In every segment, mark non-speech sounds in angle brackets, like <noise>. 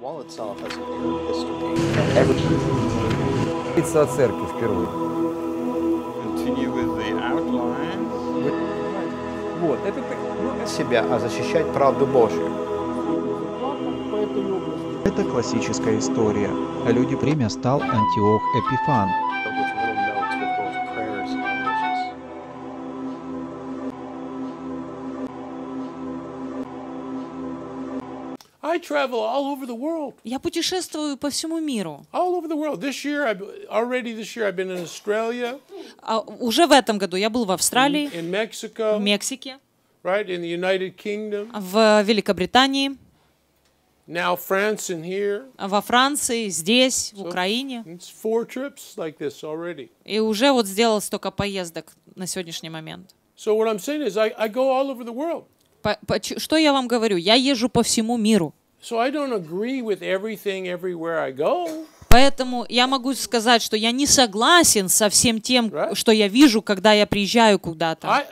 Говорится о церкви впервые. Вот, это ну, себя, а защищать правду Божью. Это классическая история. Люди время стал Антиох Эпифан, travel all over the world. Я путешествую по всему миру. All over the world. This year, I've, already this year, I've been in Australia. А, уже в этом году я был в Австралии. In, in Mexico. В Мексике. Right in the United Kingdom. В Великобритании. Now France and here. Во Франции, здесь, в Украине. It's four trips like this already. И уже вот сделал столько поездок на сегодняшний момент. So what I'm saying is I, I go all over the world. По, по, что я вам говорю? Я езжу по всему миру. Поэтому я могу сказать, что я не согласен со всем тем, right? что я вижу, когда я приезжаю куда-то.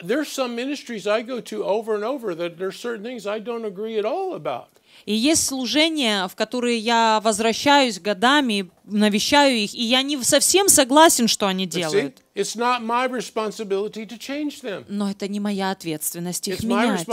И есть служения, в которые я возвращаюсь годами, навещаю их, и я не совсем согласен, что они делают. Но это не моя ответственность их менять.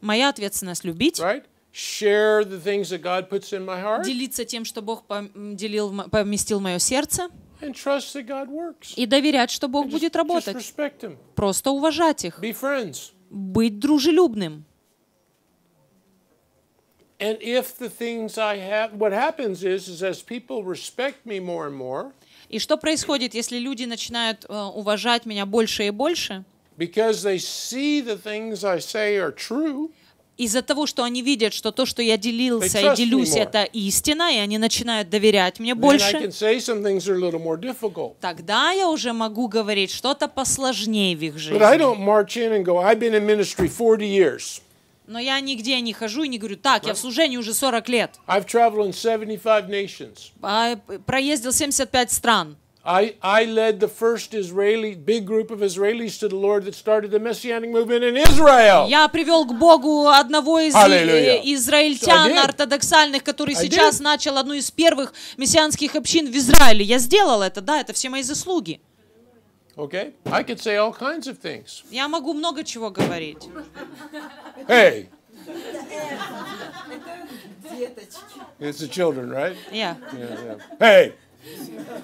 Моя ответственность любить. Right? share the things that God puts in my heart. Делиться тем, что Бог поделил, поместил в мое сердце. And trust that God works. И доверять, что Бог And будет just, работать. Just respect him. Просто уважать их. Be friends. Быть дружелюбным. And if the things I have, what happens is, is as people respect me more and more. И что происходит, если люди начинают уважать меня больше и больше? Because they see the things I say are true из-за того, что они видят, что то, что я делился и делюсь, это истина, и они начинают доверять мне больше, тогда я уже могу говорить что-то посложнее в их жизни. Но я нигде не хожу и не говорю, так, я в служении уже 40 лет. I've traveled in 75 а, Проездил 75 стран. I, I led the first Israeli, big group of Israelis to the Lord that started the Messianic movement in Israel. Я привел к Богу одного из Hallelujah. израильтян ортодоксальных, который сейчас начал одну из первых мессианских общин в Израиле. Я сделал это, да, это все мои заслуги. Okay? I could say all kinds of things. Я могу много чего говорить. Hey! It's the children, right? Yeah. yeah, yeah. Hey!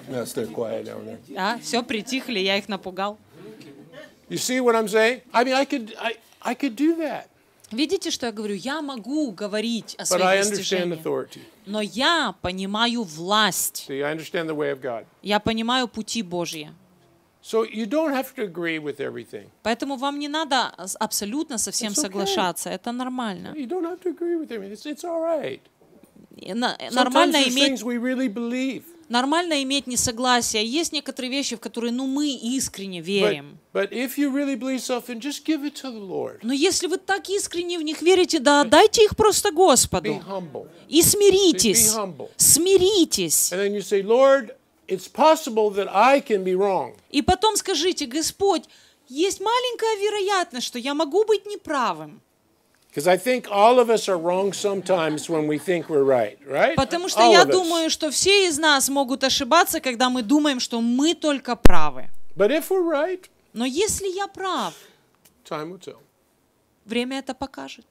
No, Да, все притихли, я их напугал. You see what I'm saying? I mean, I could, I, I could do that. Видите, что я говорю? Я могу говорить о своих достижениях, но я понимаю власть. See, Я понимаю пути Божьи. So you don't have to agree with everything. Поэтому вам не надо абсолютно со всем okay. соглашаться. Это нормально. You don't have to agree with everything. It's, it's all right. Нормально иметь... Really Нормально иметь несогласие. Есть некоторые вещи, в которые ну, мы искренне верим. Но если вы так искренне в них верите, да дайте их просто Господу. И смиритесь. Be Смиритесь. И потом скажите, Господь, есть маленькая вероятность, что я могу быть неправым. Потому что я думаю, что все из нас могут ошибаться, когда мы думаем, что мы только правы. right, Но если я прав, time will tell. время это покажет.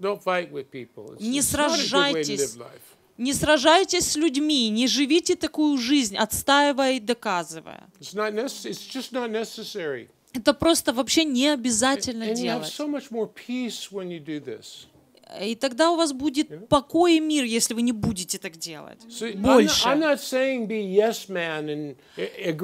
Don't fight with people. не сражайтесь. Не сражайтесь с людьми, не живите такую жизнь, отстаивая и доказывая. It's not necessary. It's just not necessary. Это просто вообще не обязательно and, делать. и тогда у вас будет покой и мир, если вы не будете так делать. So, Больше. I'm not, eh, I'm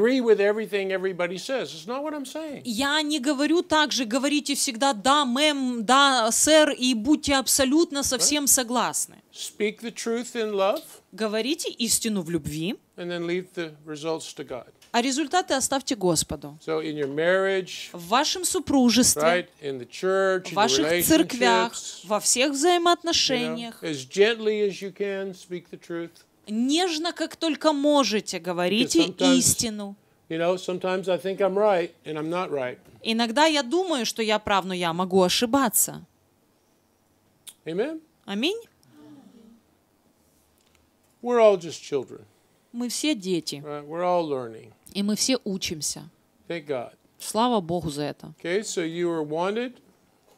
not yes everything, Я не говорю так же, говорите всегда да, мэм, да, сэр, и будьте абсолютно совсем right? согласны. Speak the truth in love, говорите истину в любви. And then leave the results to God а результаты оставьте Господу. So marriage, в вашем супружестве, right? church, в ваших церквях, во всех взаимоотношениях, you know, as нежно, как только можете, говорите истину. Иногда я думаю, что я прав, но я могу ошибаться. Аминь. Мы все дети. Мы все all learning. И мы все учимся. Слава Богу за это. Okay, so you were wanted,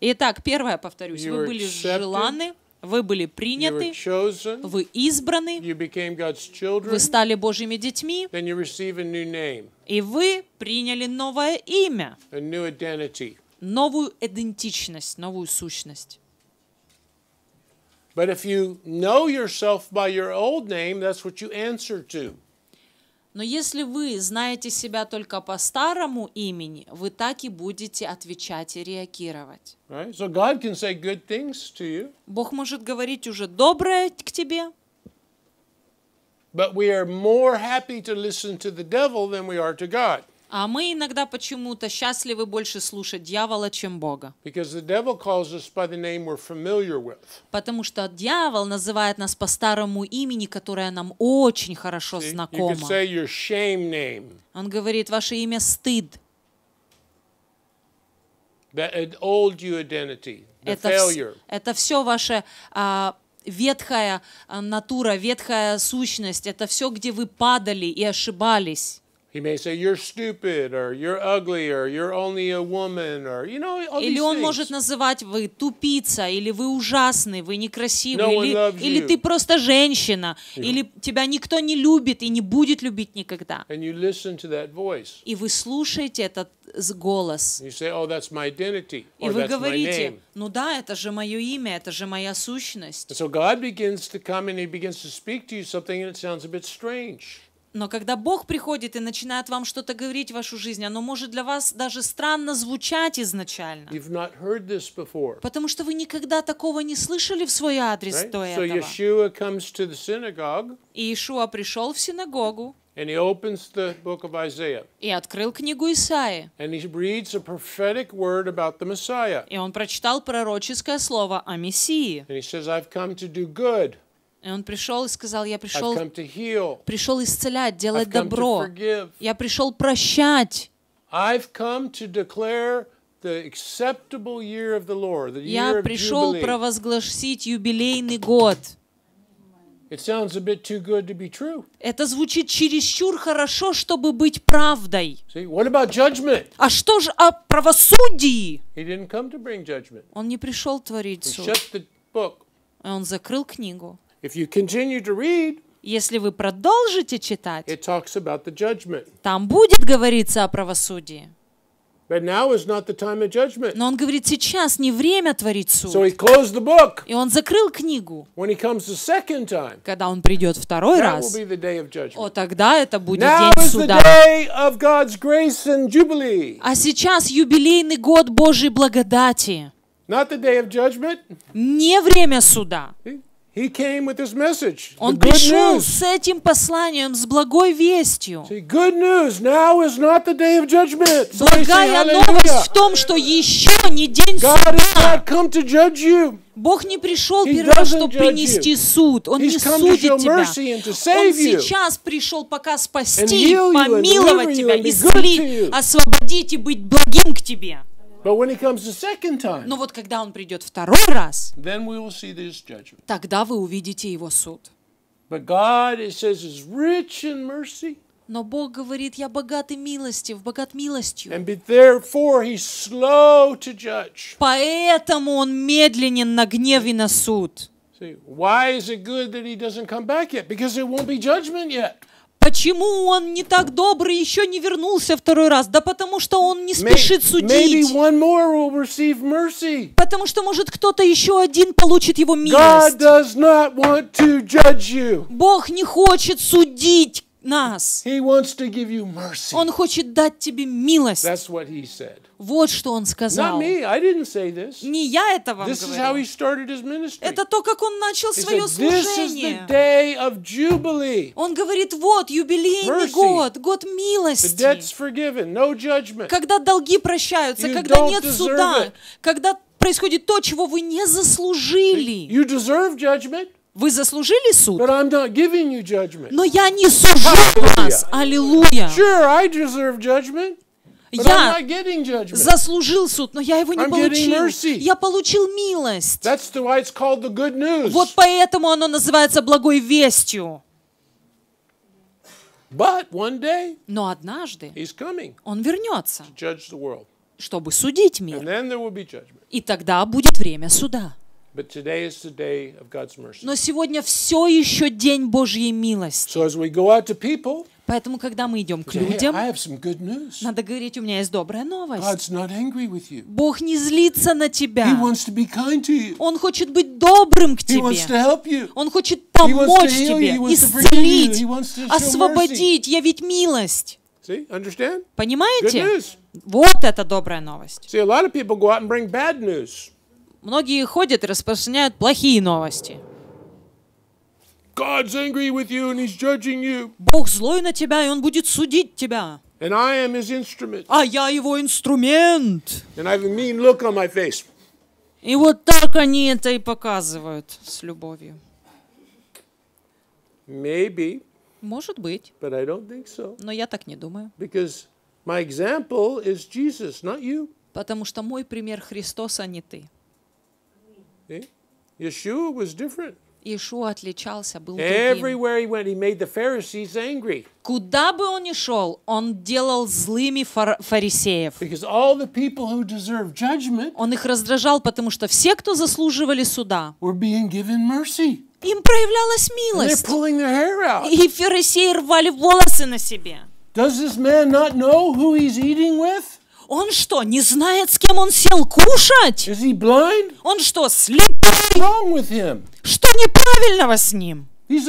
Итак, первое, повторюсь, you вы были accepted, желаны, вы были приняты, you were chosen, вы избраны, you became God's children, вы стали Божьими детьми, then you receive a new name, и вы приняли новое имя, a new identity. новую идентичность, новую сущность. But if you know yourself by your old name, that's what you answer to. Но если вы знаете себя только по старому имени, вы так и будете отвечать и реагировать. Right? So God can say good things to you. Бог может говорить уже доброе к тебе. But we are more happy to listen to the devil than we are to God. А мы иногда почему-то счастливы больше слушать дьявола, чем Бога. Потому что дьявол называет нас по старому имени, которое нам очень хорошо знакомо. Он говорит, ваше имя стыд. это, это все ваше а, ветхая а, натура, ветхая сущность. Это все, где вы падали и ошибались. Или он может называть вы тупица, или вы ужасный, вы некрасивый, no или, или ты просто женщина, yeah. или тебя никто не любит и не будет любить никогда. И вы слушаете этот голос. Say, oh, и вы говорите, ну да, это же мое имя, это же моя сущность. Но когда Бог приходит и начинает вам что-то говорить в вашу жизнь, оно может для вас даже странно звучать изначально. Потому что вы никогда такого не слышали в свой адрес right? до этого. И Иешуа пришел в синагогу. And he opens the book of Isaiah. И открыл книгу Исаии. And he reads a prophetic word about the Messiah. И он прочитал пророческое слово о Мессии. And he says, I've come to do good. И он пришел и сказал, я пришел, пришел исцелять, делать добро. Я пришел прощать. Я пришел провозгласить юбилейный год. Это звучит чересчур хорошо, чтобы быть правдой. А что же о правосудии? Он не пришел творить суд. Он закрыл книгу. If you continue to read, если вы продолжите читать, it talks about the judgment. там будет говориться о правосудии. But now is not the time of judgment. Но он говорит, сейчас не время творить суд. So he closed the book. И он закрыл книгу. When he comes the second time, Когда он придет второй that раз, will be the day of judgment. о, тогда это будет now день is суда. The day of God's grace and jubilee. А сейчас юбилейный год Божьей благодати. Not the day of judgment. Не время суда. See? Он пришел с этим посланием, с благой вестью. Благая новость в том, что еще не день суда. Бог не пришел первый, чтобы принести суд. Он не судит тебя. Он сейчас пришел пока спасти, помиловать тебя, исцелить, освободить и быть благим к тебе. But when he comes the second time, Но вот когда он придет второй раз, then we will see this judgment. тогда вы увидите его суд. But God, it says, is rich in mercy. Но Бог говорит, я богат и милостив, богат милостью. And therefore he's slow to judge. Поэтому он медленен на гнев и на суд. See, why is it good that he doesn't come back yet? Because there won't be judgment yet. Почему он не так добрый? еще не вернулся второй раз? Да потому что он не спешит судить. Потому что, может, кто-то еще один получит его милость. Бог не хочет судить нас. Он хочет дать тебе милость. Вот что он сказал. Не я это вам говорю. Это то, как он начал свое служение. Он говорит, вот юбилейный год, год милости. Когда долги прощаются, когда нет суда, когда происходит то, чего вы не заслужили. Вы заслужили суд, но я не сужу вас. Аллилуйя. Sure, я заслужил суд, но я его не I'm получил. Я получил милость. Вот поэтому оно называется благой вестью. но однажды он вернется, чтобы судить мир. И тогда будет время суда. Но сегодня все еще день Божьей милости. Поэтому, когда мы идем к людям, надо говорить, у меня есть добрая новость. Бог не злится на тебя. Он хочет быть добрым к тебе. Он хочет помочь тебе, исцелить, освободить, Я ведь милость. Понимаете? Вот это добрая новость. Многие ходят и распространяют плохие новости. God's angry with you and he's judging you. Бог злой на тебя, и он будет судить тебя. And I am his instrument. А я его инструмент. And I have a mean look on my face. И вот так они это и показывают с любовью. Maybe. Может быть. But I don't think so. Но я так не думаю. Because my example is Jesus, not you. Потому что мой пример Христос, а не ты. Иешуа was different. Иешуа отличался, был другим. Куда бы он ни шел, он делал злыми фар фарисеев. он их раздражал, потому что все, кто заслуживали суда, им проявлялась милость. И фарисеи рвали волосы на себе. Does this man not know who he's eating with? Он что, не знает, с кем он сел кушать? Is he blind? Он что, слепой? What's wrong with him? Что неправильного с ним? Это же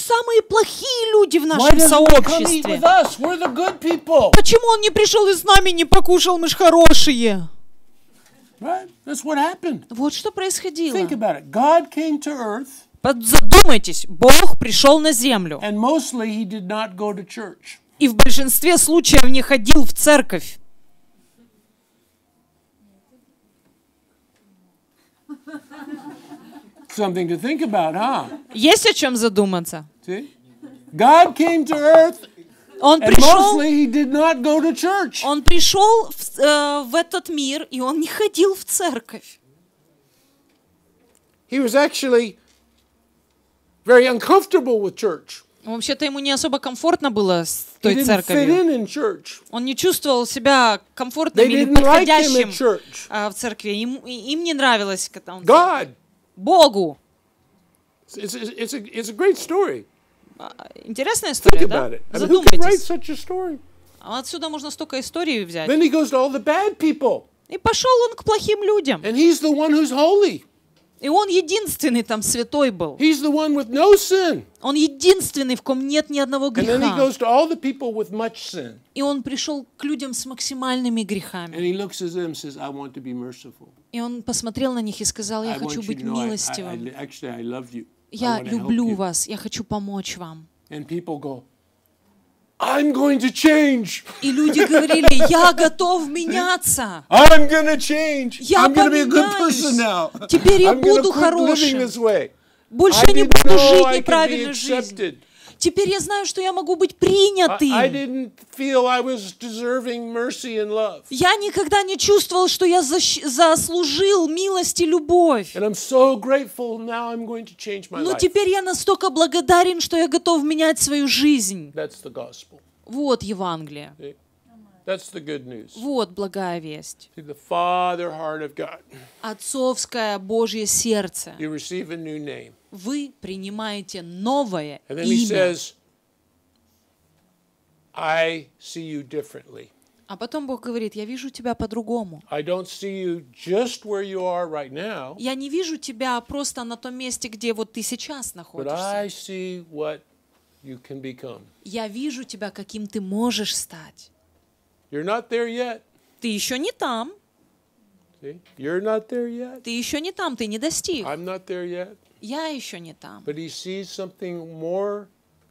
самые плохие люди в нашем сообществе. Почему он не пришел и с нами не покушал? Мы же хорошие. Вот что происходило. Think Задумайтесь, Бог пришел на землю. И в большинстве случаев не ходил в церковь. something to think about, huh? Есть о чем задуматься. God came to earth он пришел, он пришел в, э, в этот мир, и он не ходил в церковь. He was actually very uncomfortable with church. Вообще-то ему не особо комфортно было с той церковью. didn't fit in in Он не чувствовал себя комфортным They или подходящим like а, в церкви. Им, им не нравилось, когда он... God Богу. It's, it's, a, it's a great story. Интересная история, Think about да? It. I mean, Задумайтесь. Who could write such a story? Отсюда можно столько историй взять. Then he goes to all the bad people. И пошел он к плохим людям. And he's the one who's holy. И он единственный там святой был. He's the one with no sin. Он единственный, в ком нет ни одного греха. And then he goes to all the people with much sin. И он пришел к людям с максимальными грехами. And he looks at them and says, I want to be merciful. И он посмотрел на них и сказал, я хочу быть милостивым. Я люблю вас, я хочу помочь вам. I'm going to change. И люди говорили, я готов меняться. I'm gonna change. Я I'm gonna be a good person now. Теперь я I'm буду хорошим. Больше I не буду жить неправильной жизнью. Теперь я знаю, что я могу быть принятым. Я никогда не чувствовал, что я заслужил милость и любовь. Но теперь я настолько благодарен, что я готов менять свою жизнь. Вот Евангелие. That's the good news. Вот благая весть. See, the father heart of God. Отцовское Божье сердце. You receive a new name. Вы принимаете новое And then имя. He says, I see you differently. А потом Бог говорит, я вижу тебя по-другому. Right я не вижу тебя просто на том месте, где вот ты сейчас находишься. Я вижу тебя, каким ты можешь стать. You're not there yet. Ты еще не там. See? You're not there yet. Ты еще не там, ты не достиг. I'm not there yet. Я еще не там. But he sees something more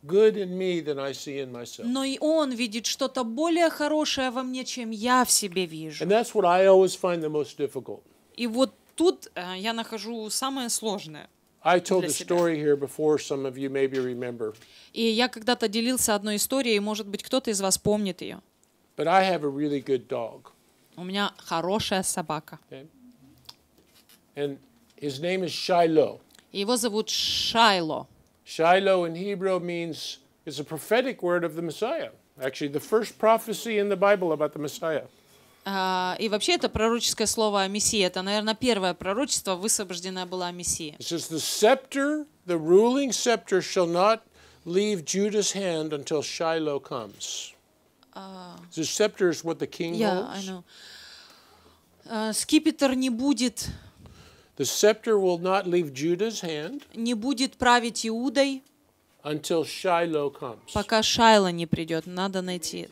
good in me than I see in myself. Но и он видит что-то более хорошее во мне, чем я в себе вижу. And that's what I always find the most difficult. И вот тут я нахожу самое сложное. I told the story here before, some of you maybe remember. И я когда-то делился одной историей, может быть, кто-то из вас помнит ее. But I have a really good dog. У меня хорошая собака. And his name is Shiloh. Его зовут Шайло. Shiloh in Hebrew means it's a prophetic word of the Messiah. Actually, the first prophecy in the Bible about the Messiah. Uh, и вообще это пророческое слово о Мессии. Это, наверное, первое пророчество, высвобожденное было о Мессии. It says, the scepter, the ruling scepter shall not leave Judah's hand until Shiloh comes. Uh, the scepter is what the king yeah, holds. I know. Uh, скипетр не будет. The scepter will not leave Judah's hand. Не будет править Иудой. Until Shiloh comes. Пока Шайло не придет, надо найти.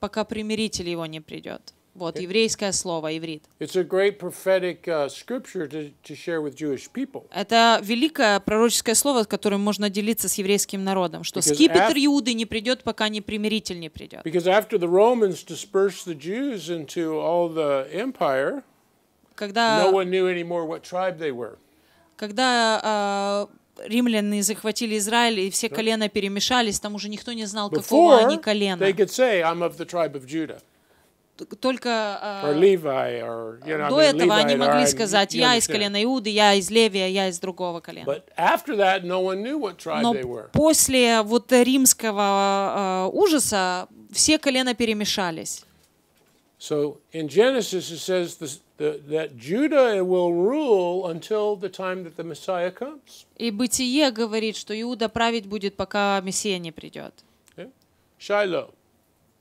Пока примиритель его не придет. Вот еврейское слово иврит. Uh, Это великое пророческое слово, которым можно делиться с еврейским народом, что скипетр Иуды не придет, пока не примиритель не придет. Because after the the the Romans dispersed Jews into all empire, Когда когда римляне захватили Израиль, и все колена перемешались, там уже никто не знал, какого они колена. say, только э, до этого они могли сказать, я из колена Иуды, я из Левия, я из другого колена. Но после вот римского э, ужаса все колена перемешались. И Бытие говорит, что Иуда править будет, пока Мессия не придет. Shiloh.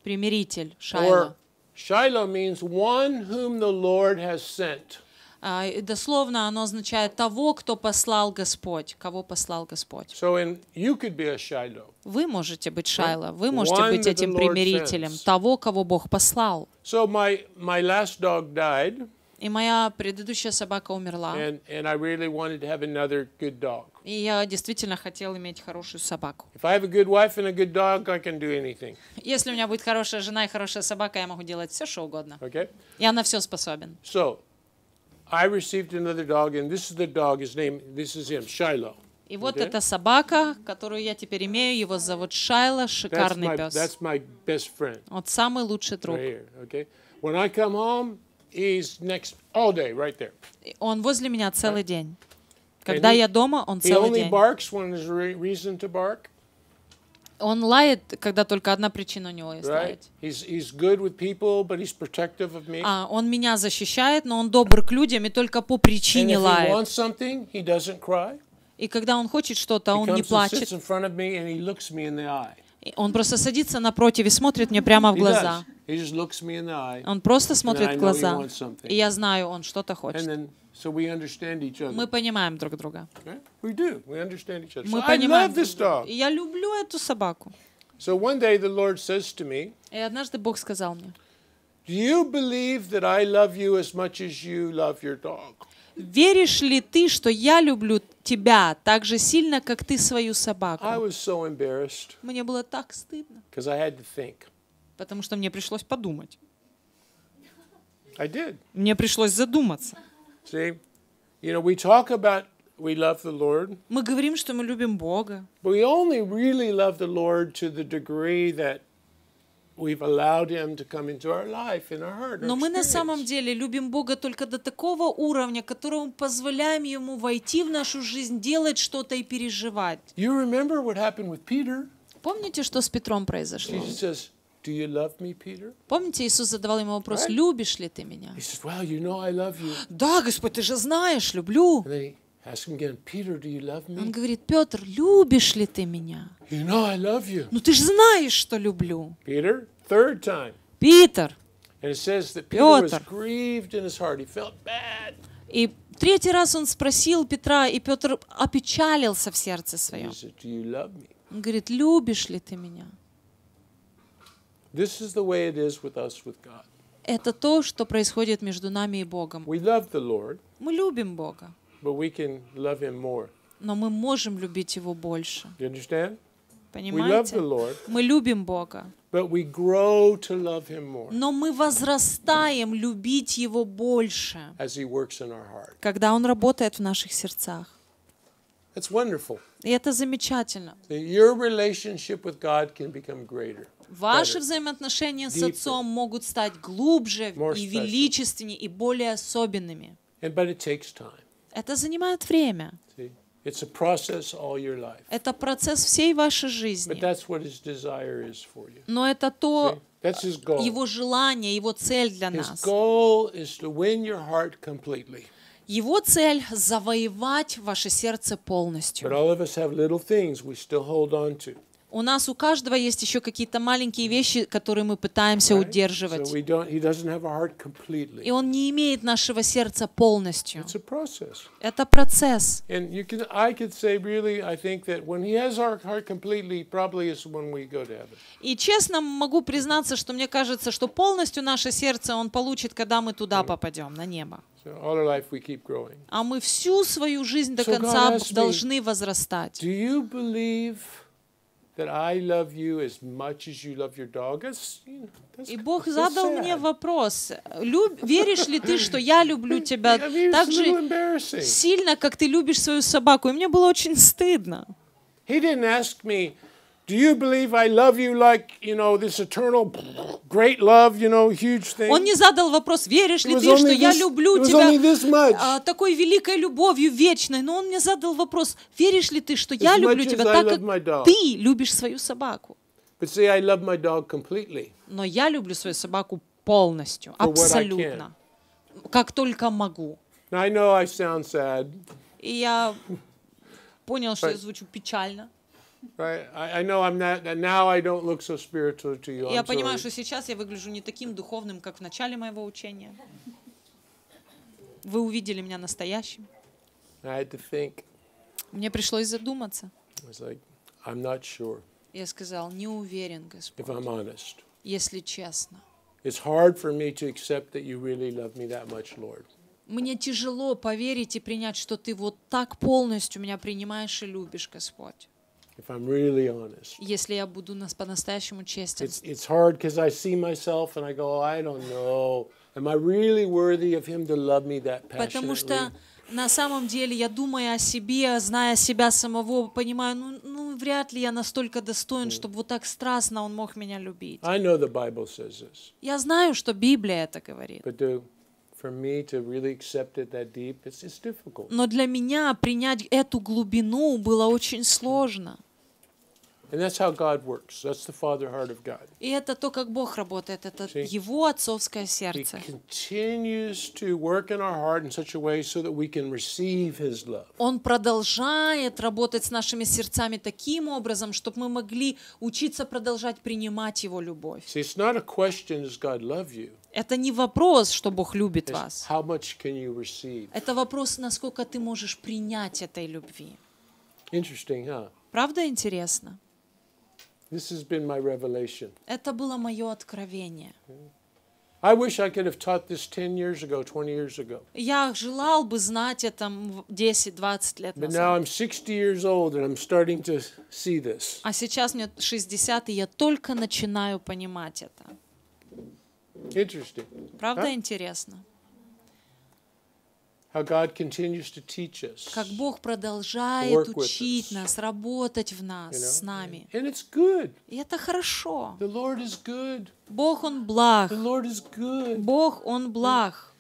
Примиритель Шайло. Shiloh means one whom the Lord has sent. А, дословно оно означает того, кто послал Господь, кого послал Господь. So in, you could be a Shiloh. Вы можете быть Шайло, вы можете One быть этим примирителем, того, кого Бог послал. So my, my last dog died, и моя предыдущая собака умерла. And, and I really wanted to have another good dog. И я действительно хотел иметь хорошую собаку. Если у меня будет хорошая жена и хорошая собака, я могу делать все, что угодно. Okay? И она все способен. So, I received another dog, and this is the dog. His name, this is him, Shiloh. И вот okay? эта собака, которую я теперь имею, его зовут Шайло, шикарный that's my, пес. That's my best friend. Вот самый лучший друг. Right here, okay? When I come home, he's next all day, right there. Он возле меня целый день. Когда я дома, он целый день. Он лает, когда только одна причина у него есть лаять. А, он меня защищает, но он добр к людям и только по причине лает. И когда он хочет что-то, он не плачет. Он просто садится напротив и смотрит мне прямо в глаза. Он просто смотрит в глаза, и я знаю, он что-то хочет. Мы понимаем друг друга. Мы понимаем. И я люблю эту собаку. И однажды Бог сказал мне, Веришь ли ты, что я люблю тебя так же сильно, как ты свою собаку? Мне было так стыдно. Because I had to think. Потому что мне пришлось подумать. I did. Мне пришлось задуматься. See, you know, we talk about we love the Lord. Мы говорим, что мы любим Бога. But we only really love the Lord to the degree that we've allowed him to come into our life, in our heart. Но мы на самом деле любим Бога только до такого уровня, которому позволяем ему войти в нашу жизнь, делать что-то и переживать. You remember what happened with Peter? Помните, что с Петром произошло? Jesus says, Do you love me, Peter? Помните, Иисус задавал ему вопрос, right? любишь ли ты меня? He says, well, you know I love you. Да, Господь, ты же знаешь, люблю. Again, Peter, do you love me? Он говорит, Петр, любишь ли ты меня? You know I love you. Ну ты же знаешь, что люблю. Peter, third time. Питер. And it says that Peter Петр. was grieved in his heart. He felt bad. И третий раз он спросил Петра, и Петр опечалился в сердце своем. Он говорит, любишь ли ты меня? This is the way it is with us with God. Это то, что происходит между нами и Богом. We love the Lord, мы любим Бога. But we can love him more. Но мы можем любить Его больше. You understand? Понимаете? We love the Lord, мы любим Бога. But we grow to love him more, но мы возрастаем любить Его больше, as he works in our heart. когда Он работает в наших сердцах. It's wonderful. И это замечательно. Your relationship with God can become greater. Ваши взаимоотношения с Отцом могут стать глубже и величественнее и более особенными. Это занимает время. Это процесс всей вашей жизни. Но это то, его желание, его цель для нас. Его цель — завоевать ваше сердце полностью у нас у каждого есть еще какие-то маленькие вещи, которые мы пытаемся right? удерживать. So И он не имеет нашего сердца полностью. Это процесс. И честно могу признаться, что мне кажется, что полностью наше сердце он получит, когда мы туда mm. попадем, на небо. А мы всю свою жизнь до конца so должны возрастать. И Бог задал мне вопрос, Люб, веришь ли ты, что я люблю <laughs> тебя так же сильно, как ты любишь свою собаку? И мне было очень стыдно. He didn't ask me, он не задал вопрос, веришь ли ты, что я люблю тебя а, такой великой любовью вечной, но он мне задал вопрос, веришь ли ты, что я люблю тебя так, как ты любишь свою собаку. Но я люблю свою собаку полностью, абсолютно, как только могу. И я понял, что я звучу печально. Я понимаю, что сейчас я выгляжу не таким духовным, как в начале моего учения. Вы увидели меня настоящим. Мне пришлось задуматься. Я сказал, не уверен, Господь, если честно. Мне тяжело поверить и принять, что ты вот так полностью меня принимаешь и любишь, Господь if I'm really honest. Если я буду нас по-настоящему честен. It's, it's hard because I see myself and I go, oh, I don't know. Am I really worthy of him to love me that passionately? Потому что на самом деле я думаю о себе, зная себя самого, понимаю, ну, ну вряд ли я настолько достоин, mm. чтобы вот так страстно он мог меня любить. I know the Bible says this. Я знаю, что Библия это говорит. But do но для меня принять эту глубину было очень сложно. И это то, как Бог работает, это Его отцовское сердце. Он продолжает работать с нашими сердцами таким образом, чтобы мы могли учиться продолжать принимать Его любовь. See, it's not a question, does God love you? Это не вопрос, что Бог любит It's вас. Это вопрос, насколько ты можешь принять этой любви. Huh? Правда интересно? This has been my revelation. Это было мое откровение. I wish I could have taught this 10 years ago, 20 years ago. Я желал бы знать это 10-20 лет назад. But now I'm 60 years old and I'm starting to see this. А сейчас мне 60, и я только начинаю понимать это. Interesting. Правда huh? интересно? Как Бог продолжает учить нас, работать в нас, с нами. И это хорошо. Бог, Он благ. Бог, Он благ.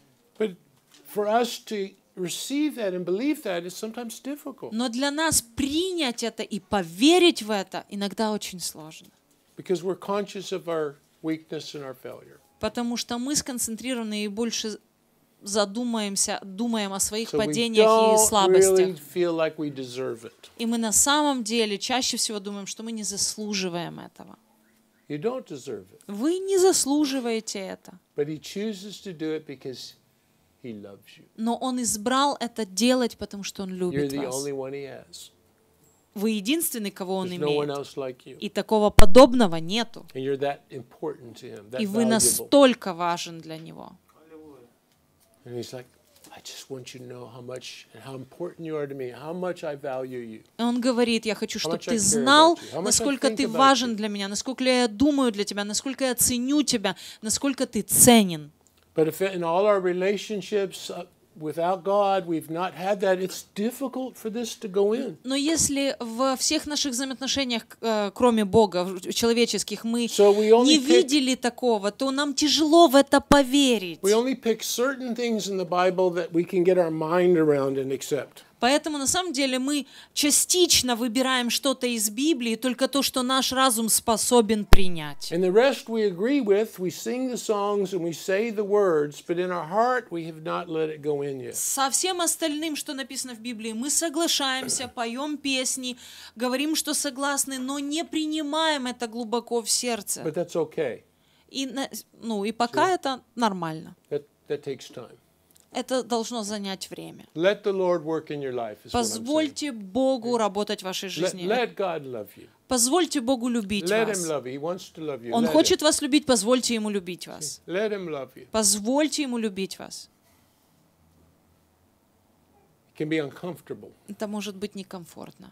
Но для нас принять это и поверить в это иногда очень сложно. Потому что мы сконцентрированы и больше задумаемся, думаем о своих so падениях и слабостях. Really like и мы на самом деле чаще всего думаем, что мы не заслуживаем этого. Вы не заслуживаете это. Но он избрал это делать, потому что он любит вас. Вы единственный, кого он имеет. И такого подобного нету. И вы настолько важен для него. And he's like, I just want you to know how much and how important you are to me, how much I value you. он говорит, я хочу, чтобы ты знал, насколько ты важен для меня, насколько я думаю для тебя, насколько я ценю тебя, насколько ты ценен. But if in all our relationships uh, without God, we've not had that. It's difficult for this to go in. Но если во всех наших взаимоотношениях, э, кроме Бога, человеческих, мы не видели такого, то нам тяжело в это поверить. We only pick certain things in the Bible that we can get our mind around and accept. Поэтому на самом деле мы частично выбираем что-то из Библии, только то, что наш разум способен принять. Со всем остальным, что написано в Библии, мы соглашаемся, <clears throat> поем песни, говорим, что согласны, но не принимаем это глубоко в сердце. Okay. И, ну, и пока See? это нормально. That, that это должно занять время. Let the Lord work in your life, Позвольте Богу работать в вашей жизни. Let, let Позвольте Богу любить Let вас. Он Let хочет him. вас любить, позвольте ему любить вас. Позвольте ему любить вас. Это может быть некомфортно.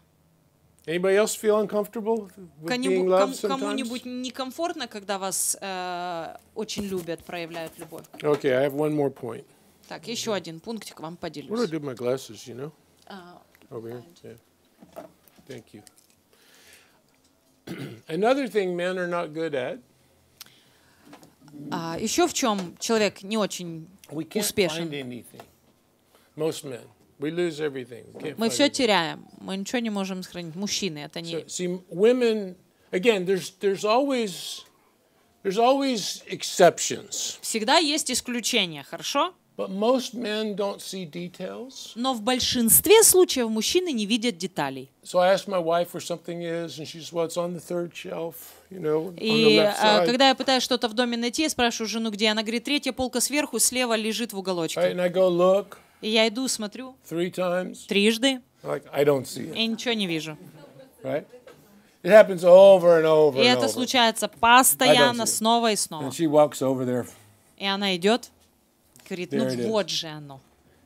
Кому-нибудь кому некомфортно, когда вас э, очень любят, проявляют любовь? Okay, I have one more point. Так, еще один пунктик вам поделюсь. Where do I do my glasses, you know? Uh, Over here. Yeah. Thank you. Another thing men are not good at. А еще в чем человек не очень We can't успешен? Find anything. Most men. We lose everything. We can't Мы все anything. теряем. Мы ничего не можем сохранить. Мужчины это не. So, see, women, again, there's there's always there's always exceptions. Всегда есть исключения, хорошо? Но в большинстве случаев мужчины не видят деталей. И когда я пытаюсь что-то в доме найти, я спрашиваю жену, где она говорит, третья полка сверху, слева лежит в уголочке. И я иду, смотрю трижды, и ничего не вижу. It happens over and over и это случается постоянно, снова и снова. И она идет говорит, ну вот же оно.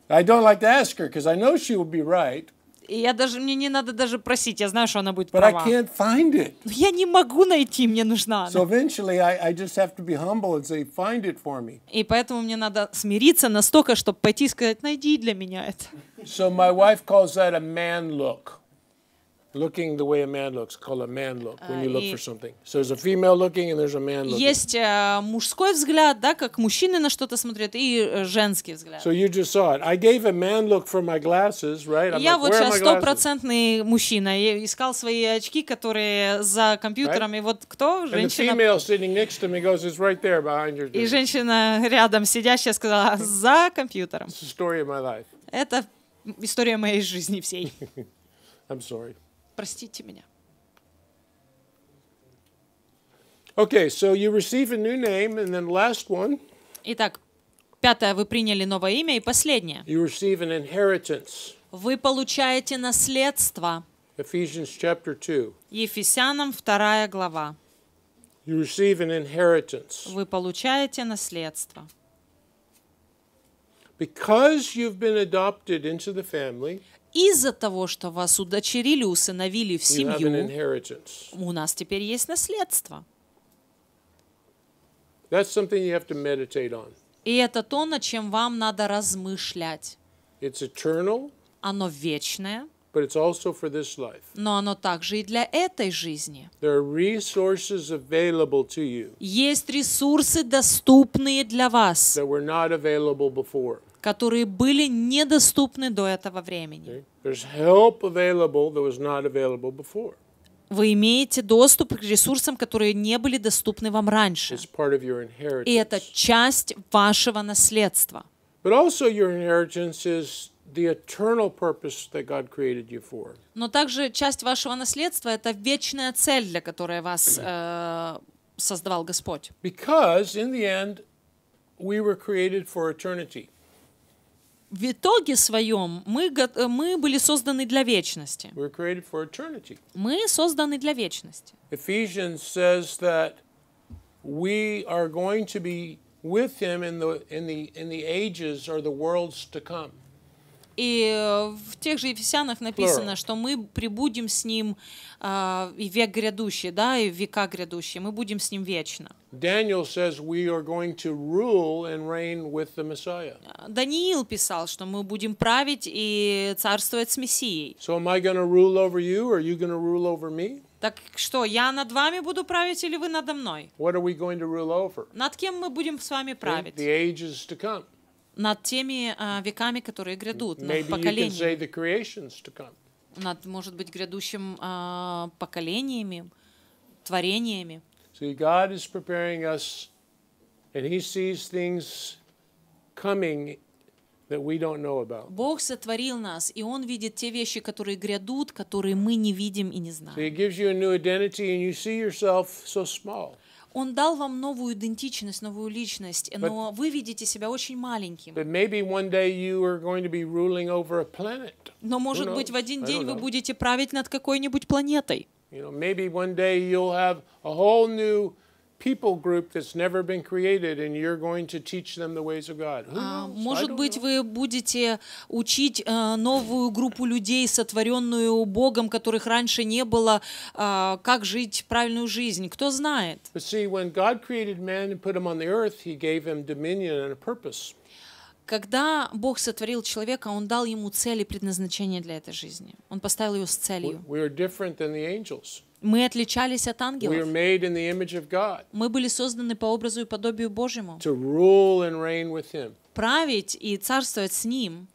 I don't like to ask her, because I know she will be right. И я даже, мне не надо даже просить, я знаю, что она будет права. But I can't find it. Но я не могу найти, мне нужна она. So eventually I, just have to be humble and say, find it for me. И поэтому мне надо смириться настолько, чтобы пойти и сказать, найди для меня это. So my wife calls that a man look. Looking the way a man looks, called a man look, when you look for something. So there's a female looking and there's a man looking. Есть мужской взгляд, да, как мужчины на что-то смотрят, и женский взгляд. So you just saw it. I gave a man look for my glasses, right? I'm Я like, вот сейчас стопроцентный мужчина. Я искал свои очки, которые за компьютером, right? и вот кто? Женщина. And the female sitting next to me goes, it's right there behind your desk. И женщина рядом сидящая сказала, за компьютером. It's the story of my life. Это история моей жизни всей. I'm sorry. Простите меня. Okay, so you receive a new name, and then last one. Итак, пятое, вы приняли новое имя, и последнее. You receive an inheritance. Вы получаете наследство. Ephesians chapter two. Ефесянам вторая глава. You receive an inheritance. Вы получаете наследство. Because you've been adopted into the family, из-за того, что вас удочерили, усыновили в семью, у нас теперь есть наследство. И это то, над чем вам надо размышлять. Оно вечное. Но оно также и для этой жизни. Есть ресурсы, доступные для вас, that were not available before которые были недоступны до этого времени. Вы имеете доступ к ресурсам, которые не были доступны вам раньше. И это часть вашего наследства. Но также часть вашего наследства — это вечная цель, для которой вас э, создавал Господь. Because in the end, we were created for eternity в итоге своем мы, мы были созданы для вечности. Мы созданы для вечности. Ephesians says that we are going to be with him in the, in the, in the ages or the worlds to come. И э, в тех же Ефесянах написано, Plural. что мы прибудем с ним э, и век грядущий, да, и века грядущие. Мы будем с ним вечно. А, Даниил писал, что мы будем править и царствовать с Мессией. Так что, я над вами буду править или вы надо мной? What are we going to rule over? Над кем мы будем с вами править? The ages to come над теми uh, веками, которые грядут, над поколениями. Над, может быть, грядущим uh, поколениями, творениями. So God is preparing us, and He sees things coming that we don't know about. Бог сотворил нас, и Он видит те вещи, которые грядут, которые мы не видим и не знаем. So He gives you a new identity, and you see yourself so small. Он дал вам новую идентичность, новую личность, но вы видите себя очень маленьким. Но, может быть, в один день вы будете править над какой-нибудь планетой. You know, maybe one day you'll have a whole new people group that's never been created, and you're going to teach them the ways of God. А, может быть, вы будете учить э, новую группу людей, сотворенную Богом, которых раньше не было, а, как жить правильную жизнь. Кто знает? But see, when God created man and put him on the earth, He gave him dominion and a purpose. Когда Бог сотворил человека, Он дал ему цель и предназначение для этой жизни. Он поставил ее с целью. We are different than мы отличались от ангелов. Мы были созданы по образу и подобию Божьему. Править и царствовать с Ним.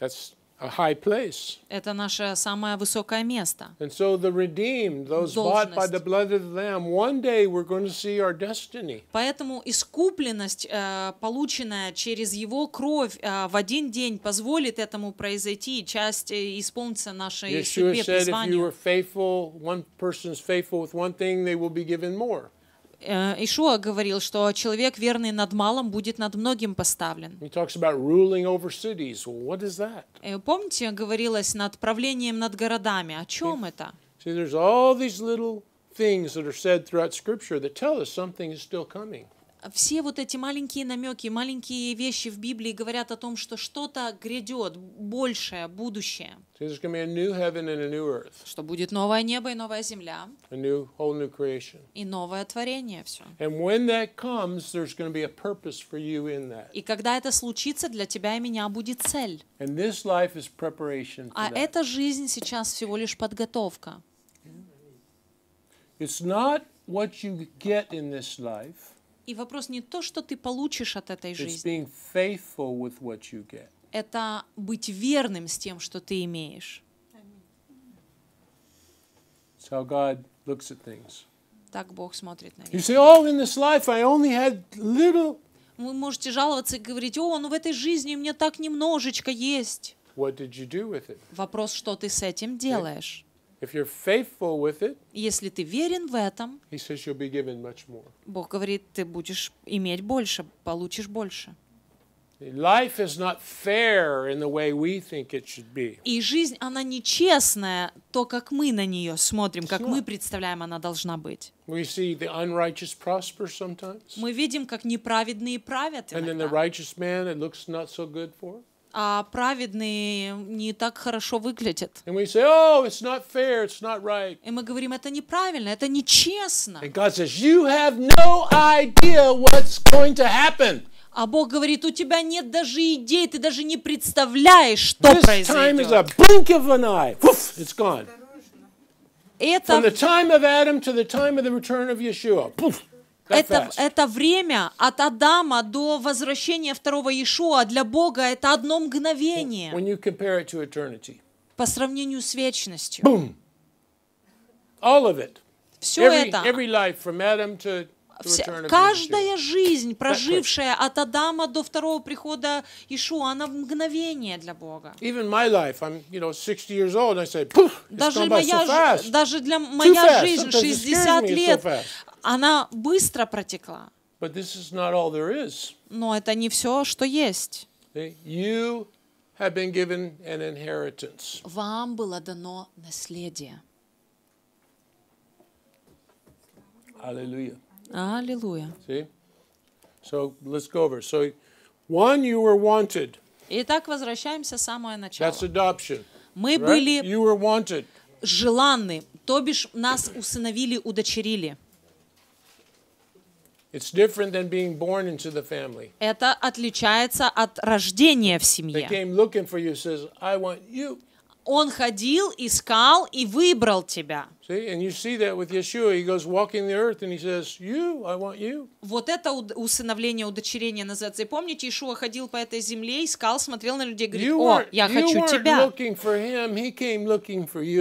Okay? a high place. Это наше самое высокое место. And so the redeemed, those bought by the blood of the Lamb, one day we're going to see our destiny. Поэтому искупленность, э, полученная через Его кровь, э, в один день позволит этому произойти, часть э, исполнится нашей судьбе призванию. Yeshua said, if you are faithful, one person is faithful with one thing, they will be given more. Э, Ишуа говорил, что человек верный над малым будет над многим поставлен. Э, помните, говорилось над правлением над городами. О чем это? things that are said throughout Scripture that tell us something is still coming все вот эти маленькие намеки, маленькие вещи в Библии говорят о том, что что-то грядет, большее, будущее. Что будет новое небо и новая земля. И новое творение все. И когда это случится, для тебя и меня будет цель. А эта жизнь сейчас всего лишь подготовка. It's not what you get in this life. И вопрос не то, что ты получишь от этой жизни. Это быть верным с тем, что ты имеешь. Так Бог смотрит на вещи. Oh, Вы можете жаловаться и говорить, о, ну в этой жизни у меня так немножечко есть. Вопрос, что ты с этим делаешь? If you're faithful with it, если ты верен в этом, he says you'll be given much more. Бог говорит, ты будешь иметь больше, получишь больше. Life is not fair in the way we think it should be. И жизнь, она нечестная, то, как мы на нее смотрим, как мы представляем, она должна быть. We see the unrighteous prosper sometimes. Мы видим, как неправедные правят иногда. And then the righteous man, it looks not so good for а праведные не так хорошо выглядят. And we say, oh, it's not fair, it's not right. И мы говорим, это неправильно, это нечестно. And God says, you have no idea what's going to happen. А Бог говорит, у тебя нет даже идей, ты даже не представляешь, что This произойдет. Time is a blink of an eye. Woof, it's gone. Это... From the time of Adam to the time of the return of Yeshua. Poof это, это время от Адама до возвращения второго Иешуа для Бога это одно мгновение. When you compare it to eternity. По сравнению с вечностью. Boom. All of it. Все every, это. Every life from Adam to вся, каждая жизнь, прожившая от Адама до второго прихода Ишуа, она в мгновение для Бога. Даже моя, даже для моя жизнь 60 лет, она быстро протекла. Но это не все, что есть. Have been given an inheritance. Вам было дано наследие. Аллилуйя. Аллилуйя. See? So let's go over. So one, you were wanted. Итак, возвращаемся в самое начало. That's adoption. Мы right? были you were wanted. желанны, то бишь нас усыновили, удочерили. It's different than being born into the family. Это отличается от рождения в семье. They came looking for you, says, I want you. Он ходил, искал и выбрал тебя. Вот это усыновление, удочерение называется. И помните, Ишуа ходил по этой земле, искал, смотрел на людей, говорит, о, я хочу тебя.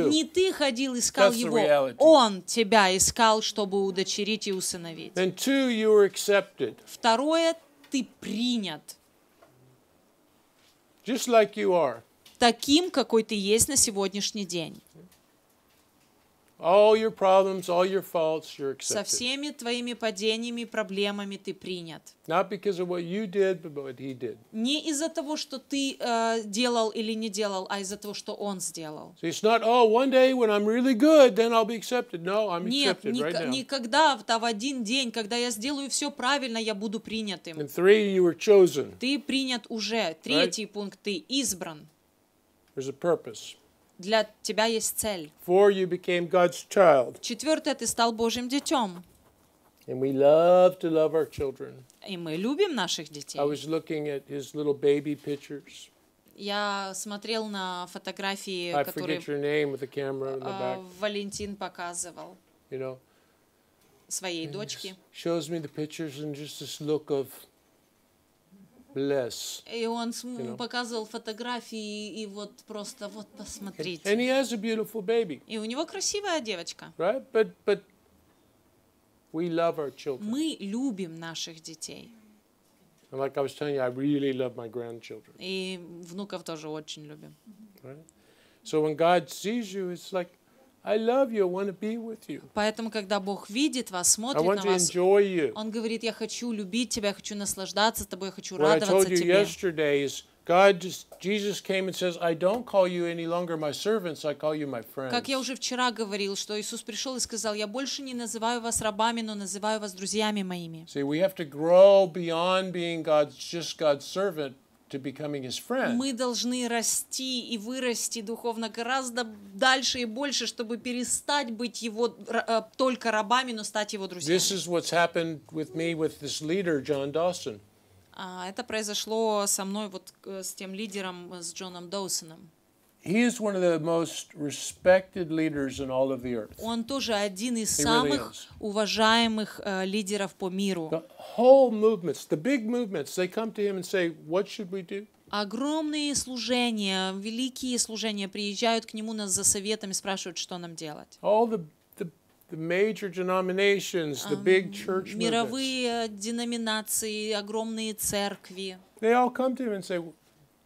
Не ты ходил, искал его. Он тебя искал, чтобы удочерить и усыновить. Второе, ты принят. Just like you are таким, какой ты есть на сегодняшний день. All your problems, all your faults, you're accepted. Со всеми твоими падениями и проблемами ты принят. Не из-за того, что ты э, делал или не делал, а из-за того, что он сделал. Oh, Нет, accepted right никогда, в один день, когда я сделаю все правильно, я буду принятым. three, Ты принят уже. Третий right? пункт, ты избран. There's a purpose. Для тебя есть цель. Four, you became God's child. Четвертое, ты стал Божьим детем. And we love to love our children. И мы любим наших детей. I was looking at his little baby pictures. Я смотрел на фотографии, I которые forget your name with the camera in the back. Валентин показывал. You know, своей дочке. Shows me the pictures and just this look of less. И он you know? показывал фотографии и вот просто вот посмотрите. And he has a beautiful baby. И у него красивая девочка. Right? But but we love our children. Мы любим наших детей. And like I was telling you, I really love my grandchildren. И внуков тоже очень любим. Right? So when God sees you, it's like I love you, I want to be with you. Поэтому, когда Бог видит вас, смотрит на вас, Он говорит, я хочу любить тебя, я хочу наслаждаться тобой, я хочу радоваться тебе. What I told you yesterday is God just, Jesus came and says, I don't call you any longer my servants, I call you my friends. Как я уже вчера говорил, что Иисус пришел и сказал, я больше не называю вас рабами, но называю вас друзьями моими. See, we have to grow beyond being God's, just God's servant Мы должны расти и вырасти духовно гораздо дальше и больше, чтобы перестать быть его э, только рабами, но стать его друзьями. This is what's happened with me with this leader John Dawson. А, это произошло со мной вот э, с тем лидером э, с Джоном Доусоном. He is one of the most respected leaders in all of the earth. Он тоже один из самых уважаемых э, лидеров по миру. The whole movements, the big movements, they come to him and say, "What should we do?" Огромные служения, великие служения приезжают к нему нас за советом и спрашивают, что нам делать. All the the major denominations, the big church мировые деноминации, огромные церкви. They all come to him and say,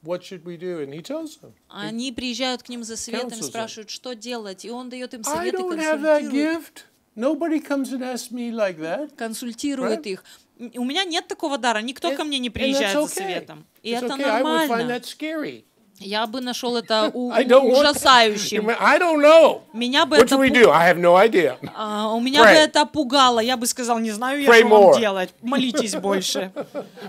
What should we do? And he tells them. Они приезжают к ним за советом и спрашивают, что делать, и он дает им советы, консультирует. I don't have that gift. Nobody comes and asks me like that. Консультирует их. У меня нет такого дара, никто ко мне не приезжает за советом. И это нормально. Я бы нашел это <laughs> ужасающим. <laughs> Меня бы это do Uh, у меня Pray. бы это пугало. Я бы сказал, не знаю, я Pray что more. делать. Молитесь <laughs> больше.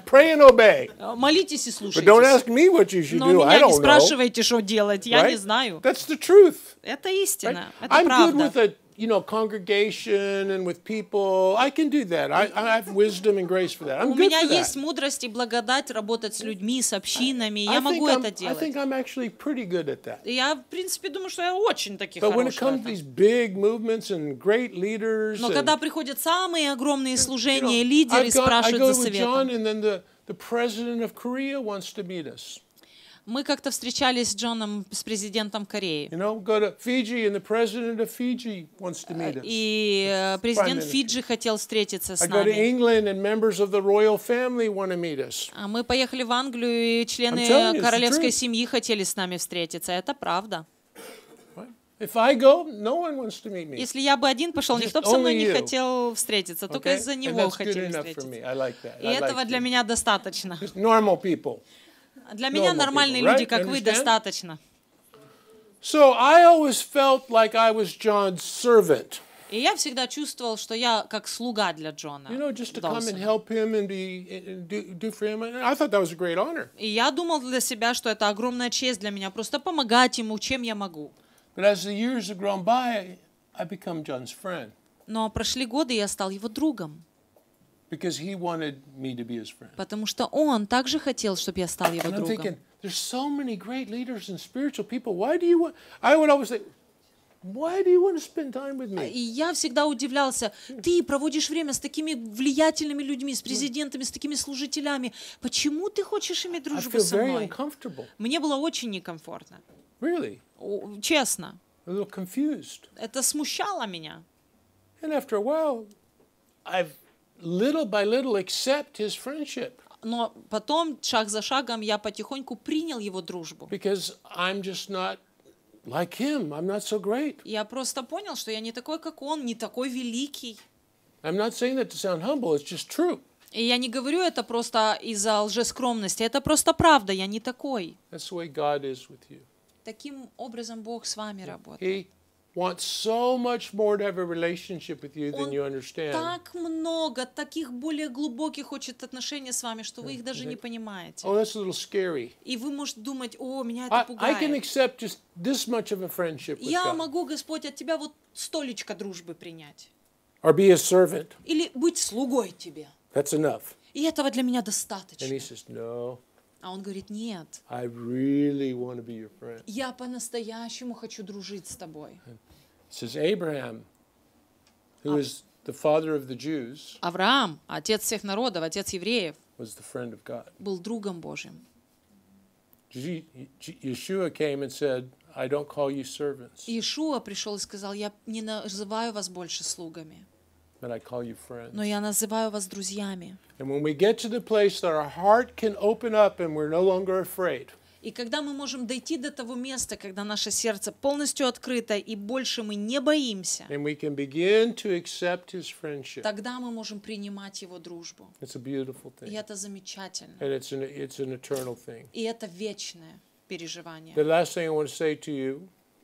Pray and obey. А, молитесь и слушайте. Но do. меня I не спрашивайте, know. что делать. Я right? не знаю. That's the truth. Это истина. Right? Это I'm правда. Good with you know, congregation and with people. I can do that. I, I have wisdom and grace for that. I'm У good меня for есть that. мудрость и благодать работать с людьми, с общинами. Я могу это делать. I think I'm actually pretty good at that. Я, в принципе, думаю, что я очень таки But when it comes to these big movements and great leaders, но когда приходят самые огромные служения, лидеры спрашивают за советом. I go with John, and then the, the president of Korea wants to meet us. Мы как-то встречались с Джоном, с президентом Кореи. Э, и э, президент Фиджи хотел встретиться с нами. А мы поехали в Англию, и члены королевской семьи хотели с нами встретиться. Это правда. Если я бы один пошел, никто бы со мной не хотел встретиться, только из-за него хотели встретиться. И этого для меня достаточно. Just normal people. Для меня нормальные люди, как вы, достаточно. So I always felt like I was John's servant. И я всегда чувствовал, что я как слуга для Джона. You know, just to Долсона. come and help him and, be, and do, do for him. I thought that was a great honor. И я думал для себя, что это огромная честь для меня, просто помогать ему, чем я могу. But as the years have grown by, I become John's friend. Но прошли годы, и я стал его другом. Потому что он также хотел, чтобы я стал его другом. Thinking, There's so many great leaders and spiritual people. Why do you want? to spend time with me? И я всегда удивлялся, ты проводишь время с такими влиятельными людьми, с президентами, с такими служителями. Почему ты хочешь иметь дружбу со мной? Мне было очень некомфортно. Really? Честно. Это смущало меня. And after a while, I've little by little accept his friendship. Но потом, шаг за шагом, я потихоньку принял его дружбу. Because I'm just not like him. I'm not so great. Я просто понял, что я не такой, как он, не такой великий. I'm not saying that to sound humble, it's just true. И я не говорю это просто из-за лжескромности, это просто правда, я не такой. That's the way God is with you. Таким образом Бог с вами работает. He wants so much more to have a relationship with you than you understand. так много таких более глубоких хочет отношения с вами, что вы их даже не понимаете. Oh, that's a little scary. И вы можете думать, о, меня это пугает. I can accept just this much of a friendship with Я могу, Господь, от тебя вот столечко дружбы принять. Or be a servant. Или быть слугой тебе. That's enough. И этого для меня достаточно. And he says, no. А он говорит, нет. I really want to be your friend. Я по-настоящему хочу дружить с тобой. Says Abraham, who а is the father of the Jews, Авраам, отец всех народов, отец евреев, was the friend of God. был другом Божьим. Yeshua came and said, I don't call you servants. Иешуа пришел и сказал, я не называю вас больше слугами. Но я называю вас друзьями. И когда мы можем дойти до того места, когда наше сердце полностью открыто и больше мы не боимся, тогда мы можем принимать его дружбу. И это замечательно. И это вечное переживание. The last thing I want to say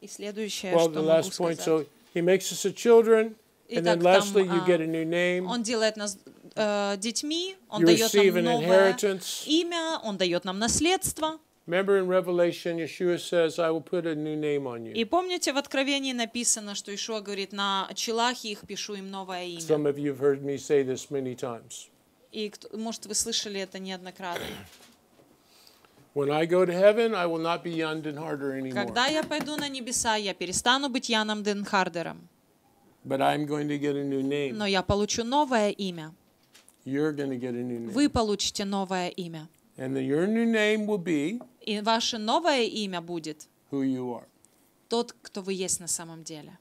И следующее, well, что могу сказать. So he makes us a children, и так lastly, you get a а, new name. Он делает нас э, детьми, он дает нам новое имя, он дает нам наследство. Remember in Revelation, Yeshua says, I will put a new name on you. И помните, в Откровении написано, что Иешуа говорит, на челах их пишу им новое имя. Some of you have heard me say this many times. И, может, вы слышали это неоднократно. <clears throat> When I go to heaven, I will not be Ян Денхардер anymore. Когда я пойду на небеса, я перестану быть Яном Денхардером. But I'm going to get a new name. Но я получу новое имя. You're going to get a new name. Вы получите новое имя. And the, your new name will be И ваше новое имя будет who you are. тот, кто вы есть на самом деле.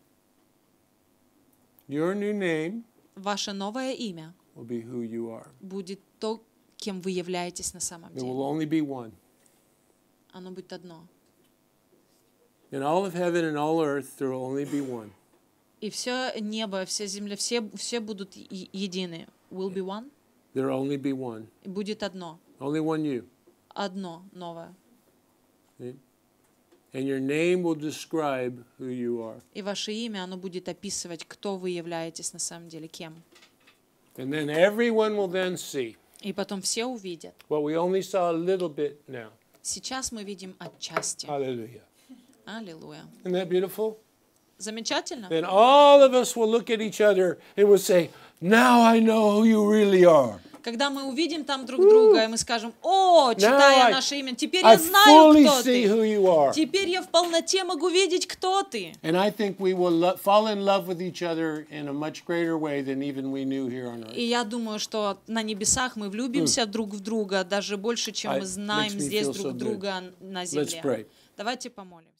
Your new name ваше новое имя will be who you are. будет то, кем вы являетесь на самом There will деле. only be one. Оно будет одно. In all of heaven and all earth, there will only be one. И все небо, вся земля, все, все будут едины. Will be one. There will only be one. Будет одно. Only one you. Одно новое. And your name will describe who you are. И ваше имя, оно будет описывать, кто вы являетесь на самом деле, кем. And then everyone will then see. И потом все увидят. Well, we only saw a little bit now. Сейчас мы видим отчасти. Аллилуйя. Аллилуйя. Isn't that beautiful? Замечательно. And all of us will look at each other and will say, now I know who you really are. Когда мы увидим там друг друга, и мы скажем, о, читая наше имя, теперь я знаю, кто ты. Теперь я в полноте могу видеть, кто ты. И я думаю, что на небесах мы влюбимся хм. друг в друга даже больше, чем мы знаем здесь друг друга на земле. Давайте помолим.